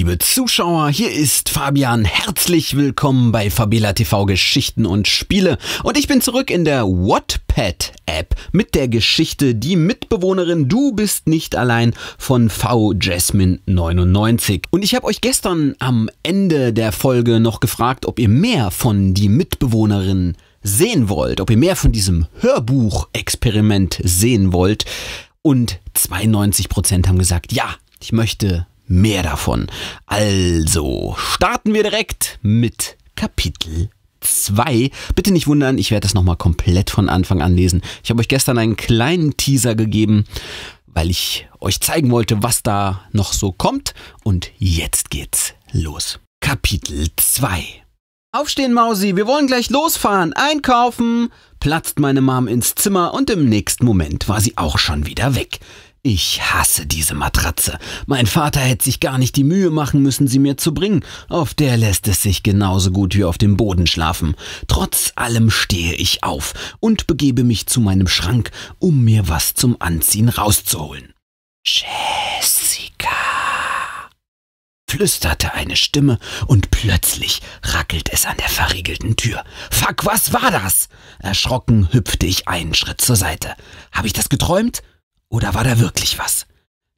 liebe Zuschauer, hier ist Fabian. Herzlich willkommen bei Fabela TV Geschichten und Spiele. Und ich bin zurück in der Wattpad App mit der Geschichte Die Mitbewohnerin Du bist nicht allein von V Jasmine 99. Und ich habe euch gestern am Ende der Folge noch gefragt, ob ihr mehr von Die Mitbewohnerin sehen wollt, ob ihr mehr von diesem Hörbuch-Experiment sehen wollt. Und 92% haben gesagt, ja, ich möchte mehr davon. Also, starten wir direkt mit Kapitel 2. Bitte nicht wundern, ich werde das nochmal komplett von Anfang an lesen. Ich habe euch gestern einen kleinen Teaser gegeben, weil ich euch zeigen wollte, was da noch so kommt. Und jetzt geht's los. Kapitel 2 Aufstehen, Mausi, wir wollen gleich losfahren, einkaufen! platzt meine Mom ins Zimmer und im nächsten Moment war sie auch schon wieder weg. Ich hasse diese Matratze. Mein Vater hätte sich gar nicht die Mühe machen müssen, sie mir zu bringen. Auf der lässt es sich genauso gut wie auf dem Boden schlafen. Trotz allem stehe ich auf und begebe mich zu meinem Schrank, um mir was zum Anziehen rauszuholen. Jessica flüsterte eine Stimme und plötzlich rackelt es an der verriegelten Tür. Fuck, was war das? Erschrocken hüpfte ich einen Schritt zur Seite. Habe ich das geträumt? Oder war da wirklich was?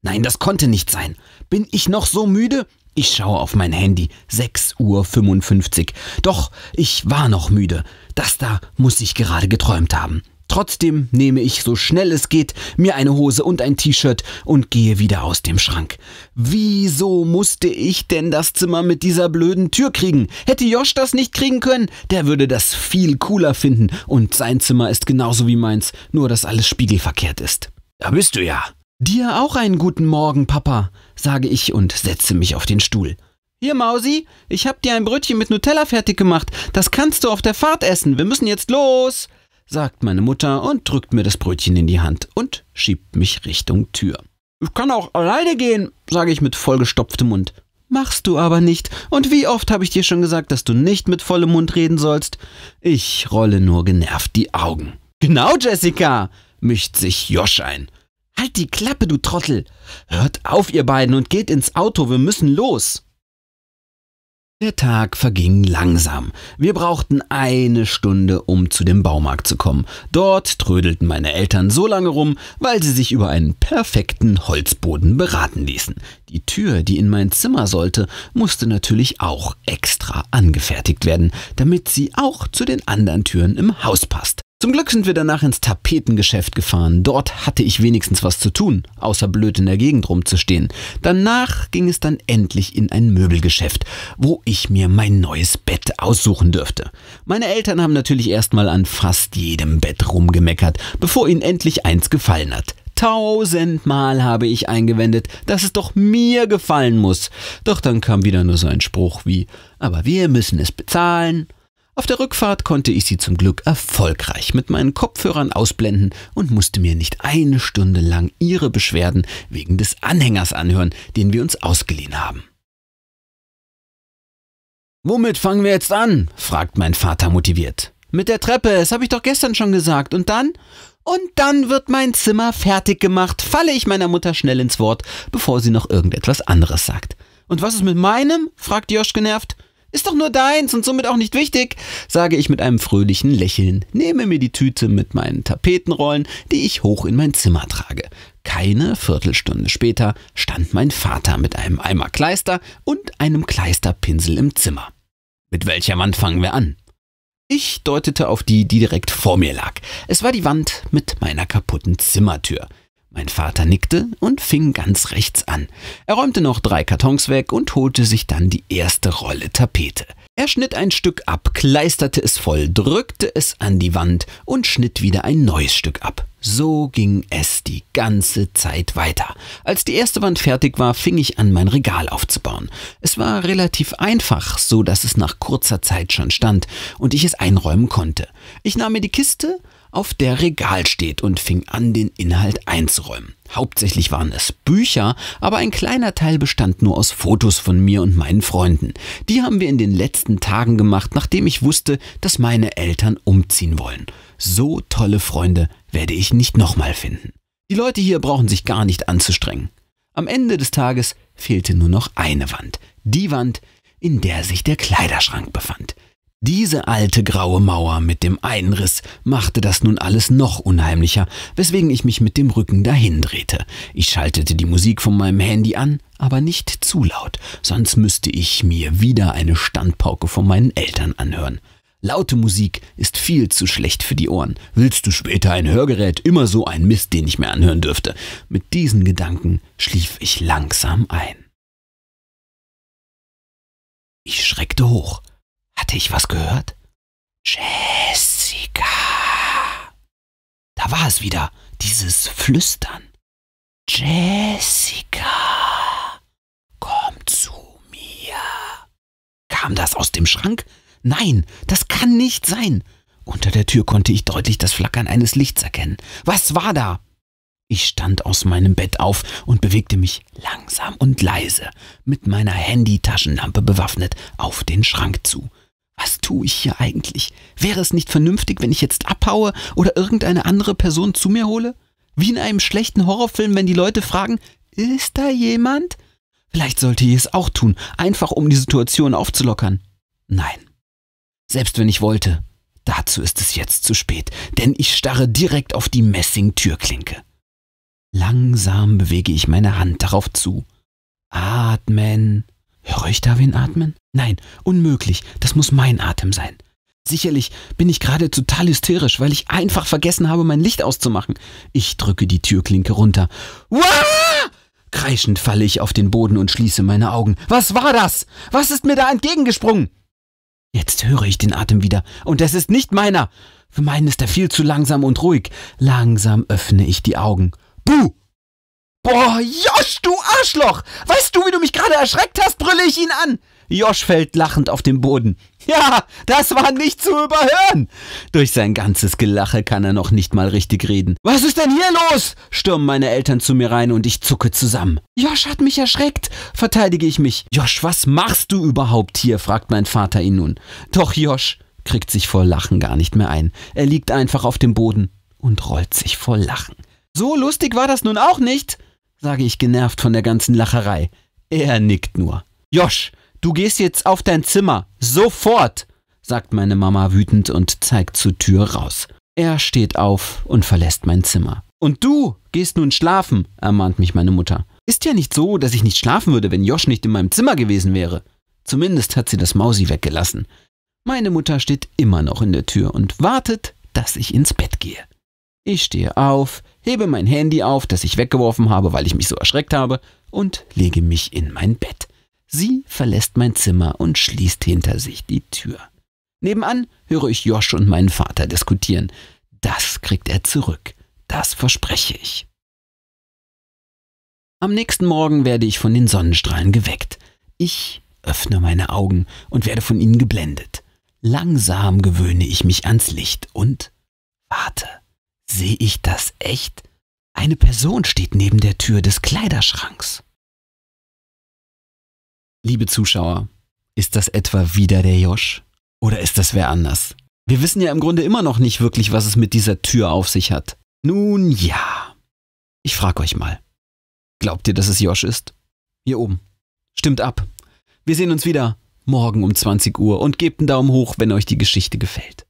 Nein, das konnte nicht sein. Bin ich noch so müde? Ich schaue auf mein Handy. 6.55 Uhr. Doch, ich war noch müde. Das da muss ich gerade geträumt haben. Trotzdem nehme ich so schnell es geht mir eine Hose und ein T-Shirt und gehe wieder aus dem Schrank. Wieso musste ich denn das Zimmer mit dieser blöden Tür kriegen? Hätte Josh das nicht kriegen können? Der würde das viel cooler finden und sein Zimmer ist genauso wie meins, nur dass alles spiegelverkehrt ist. Da bist du ja. Dir auch einen guten Morgen, Papa, sage ich und setze mich auf den Stuhl. Hier, Mausi, ich hab dir ein Brötchen mit Nutella fertig gemacht. Das kannst du auf der Fahrt essen. Wir müssen jetzt los, sagt meine Mutter und drückt mir das Brötchen in die Hand und schiebt mich Richtung Tür. Ich kann auch alleine gehen, sage ich mit vollgestopftem Mund. Machst du aber nicht. Und wie oft habe ich dir schon gesagt, dass du nicht mit vollem Mund reden sollst? Ich rolle nur genervt die Augen. Genau, Jessica! mischt sich Josch ein. Halt die Klappe, du Trottel! Hört auf, ihr beiden, und geht ins Auto, wir müssen los! Der Tag verging langsam. Wir brauchten eine Stunde, um zu dem Baumarkt zu kommen. Dort trödelten meine Eltern so lange rum, weil sie sich über einen perfekten Holzboden beraten ließen. Die Tür, die in mein Zimmer sollte, musste natürlich auch extra angefertigt werden, damit sie auch zu den anderen Türen im Haus passt. Zum Glück sind wir danach ins Tapetengeschäft gefahren. Dort hatte ich wenigstens was zu tun, außer blöd in der Gegend rumzustehen. Danach ging es dann endlich in ein Möbelgeschäft, wo ich mir mein neues Bett aussuchen dürfte. Meine Eltern haben natürlich erstmal an fast jedem Bett rumgemeckert, bevor ihnen endlich eins gefallen hat. Tausendmal habe ich eingewendet, dass es doch mir gefallen muss. Doch dann kam wieder nur so ein Spruch wie, aber wir müssen es bezahlen auf der Rückfahrt konnte ich sie zum Glück erfolgreich mit meinen Kopfhörern ausblenden und musste mir nicht eine Stunde lang ihre Beschwerden wegen des Anhängers anhören, den wir uns ausgeliehen haben. Womit fangen wir jetzt an? fragt mein Vater motiviert. Mit der Treppe, das habe ich doch gestern schon gesagt. Und dann? Und dann wird mein Zimmer fertig gemacht, falle ich meiner Mutter schnell ins Wort, bevor sie noch irgendetwas anderes sagt. Und was ist mit meinem? fragt Josch genervt. Ist doch nur deins und somit auch nicht wichtig, sage ich mit einem fröhlichen Lächeln, nehme mir die Tüte mit meinen Tapetenrollen, die ich hoch in mein Zimmer trage. Keine Viertelstunde später stand mein Vater mit einem Eimer Kleister und einem Kleisterpinsel im Zimmer. Mit welcher Wand fangen wir an? Ich deutete auf die, die direkt vor mir lag. Es war die Wand mit meiner kaputten Zimmertür. Mein Vater nickte und fing ganz rechts an. Er räumte noch drei Kartons weg und holte sich dann die erste Rolle Tapete. Er schnitt ein Stück ab, kleisterte es voll, drückte es an die Wand und schnitt wieder ein neues Stück ab. So ging es die ganze Zeit weiter. Als die erste Wand fertig war, fing ich an, mein Regal aufzubauen. Es war relativ einfach, so dass es nach kurzer Zeit schon stand und ich es einräumen konnte. Ich nahm mir die Kiste, auf der Regal steht und fing an, den Inhalt einzuräumen. Hauptsächlich waren es Bücher, aber ein kleiner Teil bestand nur aus Fotos von mir und meinen Freunden. Die haben wir in den letzten Tagen gemacht, nachdem ich wusste, dass meine Eltern umziehen wollen. So tolle Freunde werde ich nicht nochmal finden. Die Leute hier brauchen sich gar nicht anzustrengen. Am Ende des Tages fehlte nur noch eine Wand. Die Wand, in der sich der Kleiderschrank befand. Diese alte graue Mauer mit dem Einriss machte das nun alles noch unheimlicher, weswegen ich mich mit dem Rücken dahin drehte. Ich schaltete die Musik von meinem Handy an, aber nicht zu laut, sonst müsste ich mir wieder eine Standpauke von meinen Eltern anhören. Laute Musik ist viel zu schlecht für die Ohren. Willst du später ein Hörgerät? Immer so ein Mist, den ich mir anhören dürfte. Mit diesen Gedanken schlief ich langsam ein. Ich schreckte hoch. Hatte ich was gehört? Jessica. Da war es wieder, dieses Flüstern. Jessica, komm zu mir. Kam das aus dem Schrank? Nein, das kann nicht sein. Unter der Tür konnte ich deutlich das Flackern eines Lichts erkennen. Was war da? Ich stand aus meinem Bett auf und bewegte mich langsam und leise, mit meiner Handy-Taschenlampe bewaffnet, auf den Schrank zu tue ich hier eigentlich? Wäre es nicht vernünftig, wenn ich jetzt abhaue oder irgendeine andere Person zu mir hole? Wie in einem schlechten Horrorfilm, wenn die Leute fragen, ist da jemand? Vielleicht sollte ich es auch tun, einfach um die Situation aufzulockern. Nein. Selbst wenn ich wollte, dazu ist es jetzt zu spät, denn ich starre direkt auf die Messing-Türklinke. Langsam bewege ich meine Hand darauf zu. Atmen. Höre ich da wen atmen? Nein, unmöglich, das muss mein Atem sein. Sicherlich bin ich gerade total hysterisch, weil ich einfach vergessen habe, mein Licht auszumachen. Ich drücke die Türklinke runter. Uah! Kreischend falle ich auf den Boden und schließe meine Augen. Was war das? Was ist mir da entgegengesprungen? Jetzt höre ich den Atem wieder, und es ist nicht meiner. Für meinen ist er viel zu langsam und ruhig. Langsam öffne ich die Augen. Buh! Boah, Josh, du Arschloch! Weißt du, wie du mich gerade erschreckt hast, brülle ich ihn an! Josh fällt lachend auf den Boden. Ja, das war nicht zu überhören. Durch sein ganzes Gelache kann er noch nicht mal richtig reden. Was ist denn hier los? stürmen meine Eltern zu mir rein und ich zucke zusammen. Josh hat mich erschreckt, verteidige ich mich. Josh, was machst du überhaupt hier? fragt mein Vater ihn nun. Doch Josh kriegt sich vor Lachen gar nicht mehr ein. Er liegt einfach auf dem Boden und rollt sich vor Lachen. So lustig war das nun auch nicht sage ich genervt von der ganzen Lacherei. Er nickt nur. Josch, du gehst jetzt auf dein Zimmer. Sofort, sagt meine Mama wütend und zeigt zur Tür raus. Er steht auf und verlässt mein Zimmer. Und du gehst nun schlafen, ermahnt mich meine Mutter. Ist ja nicht so, dass ich nicht schlafen würde, wenn Josch nicht in meinem Zimmer gewesen wäre. Zumindest hat sie das Mausi weggelassen. Meine Mutter steht immer noch in der Tür und wartet, dass ich ins Bett gehe. Ich stehe auf, hebe mein Handy auf, das ich weggeworfen habe, weil ich mich so erschreckt habe, und lege mich in mein Bett. Sie verlässt mein Zimmer und schließt hinter sich die Tür. Nebenan höre ich Josh und meinen Vater diskutieren. Das kriegt er zurück. Das verspreche ich. Am nächsten Morgen werde ich von den Sonnenstrahlen geweckt. Ich öffne meine Augen und werde von ihnen geblendet. Langsam gewöhne ich mich ans Licht und warte. Sehe ich das echt? Eine Person steht neben der Tür des Kleiderschranks. Liebe Zuschauer, ist das etwa wieder der Josh? Oder ist das wer anders? Wir wissen ja im Grunde immer noch nicht wirklich, was es mit dieser Tür auf sich hat. Nun ja. Ich frage euch mal. Glaubt ihr, dass es Josh ist? Hier oben. Stimmt ab. Wir sehen uns wieder morgen um 20 Uhr und gebt einen Daumen hoch, wenn euch die Geschichte gefällt.